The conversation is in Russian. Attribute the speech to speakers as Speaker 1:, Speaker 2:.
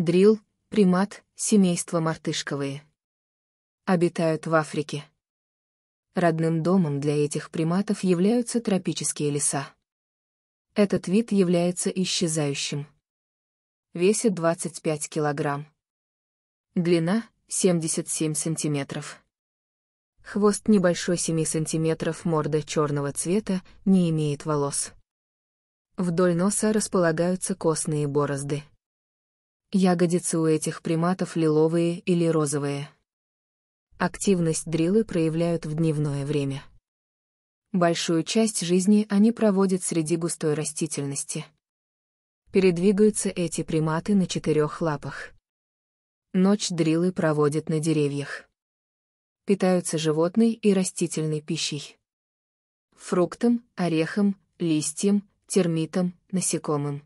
Speaker 1: дрил, примат, семейство мартышковые. Обитают в Африке. Родным домом для этих приматов являются тропические леса. Этот вид является исчезающим. Весит 25 килограмм. Длина — 77 сантиметров. Хвост небольшой 7 сантиметров, морда черного цвета, не имеет волос. Вдоль носа располагаются костные борозды. Ягодицы у этих приматов лиловые или розовые. Активность дрилы проявляют в дневное время. Большую часть жизни они проводят среди густой растительности. Передвигаются эти приматы на четырех лапах. Ночь дрилы проводят на деревьях. Питаются животной и растительной пищей. Фруктом, орехом, листьем, термитом, насекомым.